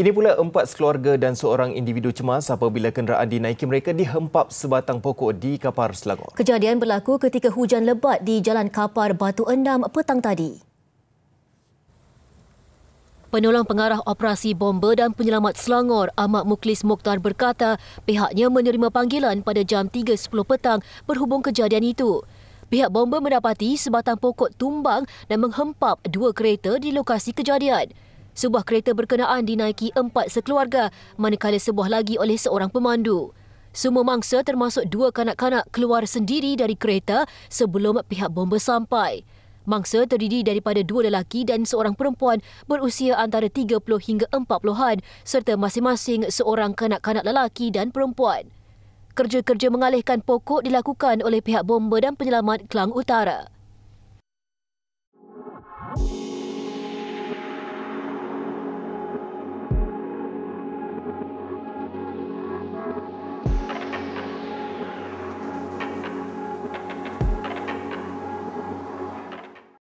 Ini pula empat sekeluarga dan seorang individu cemas apabila kenderaan dinaiki mereka dihempap sebatang pokok di Kapar Selangor. Kejadian berlaku ketika hujan lebat di Jalan Kapar Batu Endam petang tadi. Penolong pengarah operasi Bomba dan penyelamat Selangor, Ahmad Muklis Mokhtar berkata pihaknya menerima panggilan pada jam 3.10 petang berhubung kejadian itu. Pihak bomba mendapati sebatang pokok tumbang dan menghempap dua kereta di lokasi kejadian. Sebuah kereta berkenaan dinaiki empat sekeluarga, manakala sebuah lagi oleh seorang pemandu. Semua mangsa termasuk dua kanak-kanak keluar sendiri dari kereta sebelum pihak bomba sampai. Mangsa terdiri daripada dua lelaki dan seorang perempuan berusia antara 30 hingga 40-an serta masing-masing seorang kanak-kanak lelaki dan perempuan. Kerja-kerja mengalihkan pokok dilakukan oleh pihak bomba dan penyelamat Kelang Utara.